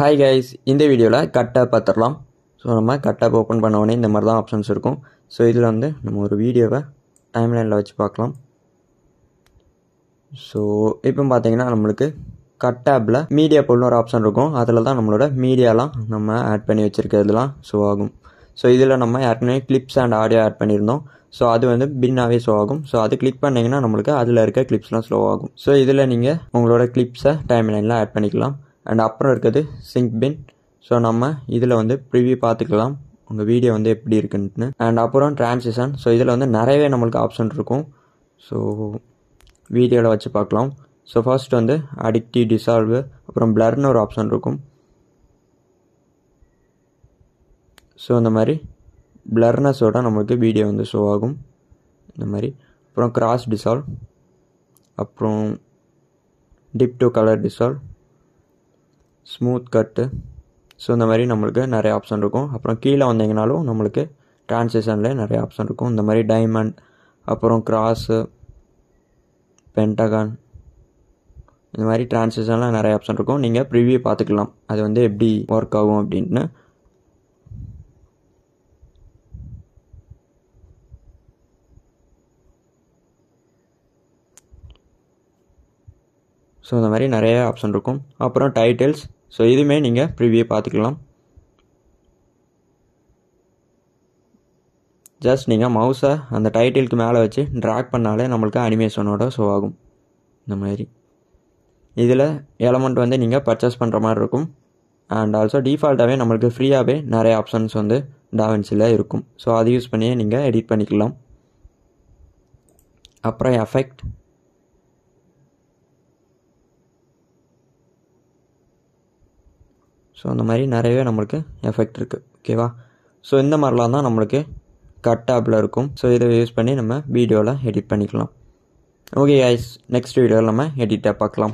hi guys இந்த வீடியோவில் கட்டாக பார்த்துடலாம் ஸோ நம்ம கட்டாப் ஓப்பன் பண்ண உடனே இந்த மாதிரி தான் ஆப்ஷன்ஸ் இருக்கும் ஸோ இதில் வந்து நம்ம ஒரு வீடியோவை டைம்லைனில் வச்சு பார்க்கலாம் ஸோ இப்போ பார்த்தீங்கன்னா நம்மளுக்கு கட் ஆப்பில் மீடியா போல்னு ஒரு ஆப்ஷன் இருக்கும் அதில் தான் நம்மளோட மீடியாலாம் நம்ம ஆட் பண்ணி வச்சுருக்கிறதுலாம் ஸோ ஆகும் ஸோ இதில் நம்ம ஏற்கனவே கிளிப்ஸ் அண்ட் ஆடியோ ஆட் பண்ணியிருந்தோம் ஸோ அது வந்து பின்னாகவே ஸ்லோ ஆகும் ஸோ அது கிளிக் பண்ணிங்கன்னா நம்மளுக்கு அதில் இருக்க கிளிப்ஸ்லாம் ஸ்லோ ஆகும் ஸோ இதில் நீங்கள் உங்களோட கிளிப்ஸை டைம் லைனில் ஆட் பண்ணிக்கலாம் அண்ட் அப்புறம் இருக்கிறது சிங்க் பின் ஸோ நம்ம இதில் வந்து ப்ரிவியூ பார்த்துக்கலாம் உங்கள் வீடியோ வந்து எப்படி இருக்குன்னு அண்ட் அப்புறம் ட்ரான்ஸிஷன் ஸோ இதில் வந்து நிறையவே நம்மளுக்கு ஆப்ஷன் இருக்கும் ஸோ வீடியோவில் வச்சு பார்க்கலாம் ஸோ ஃபர்ஸ்ட் வந்து அடிக்டிவ் டிசால்வு அப்புறம் பிளர்னு ஒரு ஆப்ஷன் இருக்கும் ஸோ இந்த மாதிரி பிளர்னஸோட நம்மளுக்கு வீடியோ வந்து ஷோ ஆகும் இந்த மாதிரி அப்புறம் கிராஸ் டிசால்வ் அப்புறம் dip to colour dissolve smooth cut so இந்த மாதிரி நம்மளுக்கு நிறைய ஆப்ஷன் இருக்கும் அப்புறம் கீழே வந்தீங்கனாலும் நம்மளுக்கு ட்ரான்சேஷனில் நிறைய ஆப்ஷன் இருக்கும் இந்த மாதிரி டைமண்ட் அப்புறம் கிராஸு பென்டகான் இந்த மாதிரி ட்ரான்சேஷன்லாம் நிறைய ஆப்ஷன் இருக்கும் நீங்கள் ப்ரிவியூ பார்த்துக்கலாம் அது வந்து எப்படி ஒர்க் ஆகும் அப்படின்ட்டு ஸோ இந்த மாதிரி நிறைய ஆப்ஷன் இருக்கும் அப்புறம் டைட்டில்ஸ் ஸோ இதுவுமே நீங்கள் ப்ரிவியூ பார்த்துக்கலாம் ஜஸ்ட் நீங்கள் மவுஸை அந்த டைட்டிலுக்கு மேலே வச்சு ட்ராக் பண்ணாலே நம்மளுக்கு அனிமேஷனோட ஷோ ஆகும் இந்த மாதிரி இதில் எலமெண்ட் வந்து நீங்கள் பர்ச்சேஸ் பண்ணுற மாதிரி இருக்கும் அண்ட் ஆல்சோ டிஃபால்ட்டாகவே நம்மளுக்கு ஃப்ரீயாகவே நிறைய ஆப்ஷன்ஸ் வந்து டாவென்சியில் இருக்கும் ஸோ அதை யூஸ் பண்ணியே நீங்கள் எடிட் பண்ணிக்கலாம் அப்புறம் எஃபெக்ட் ஸோ அந்த மாதிரி நிறையவே நம்மளுக்கு எஃபெக்ட் இருக்குது ஓகேவா ஸோ இந்த மாதிரிலாம் தான் நம்மளுக்கு கட் ஆப்பில் இருக்கும் ஸோ இதை யூஸ் பண்ணி நம்ம வீடியோவில் எடிட் பண்ணிக்கலாம் ஓகே ஐஸ் நெக்ஸ்ட் வீடியோவில் நம்ம எடிட்டாக பார்க்கலாம்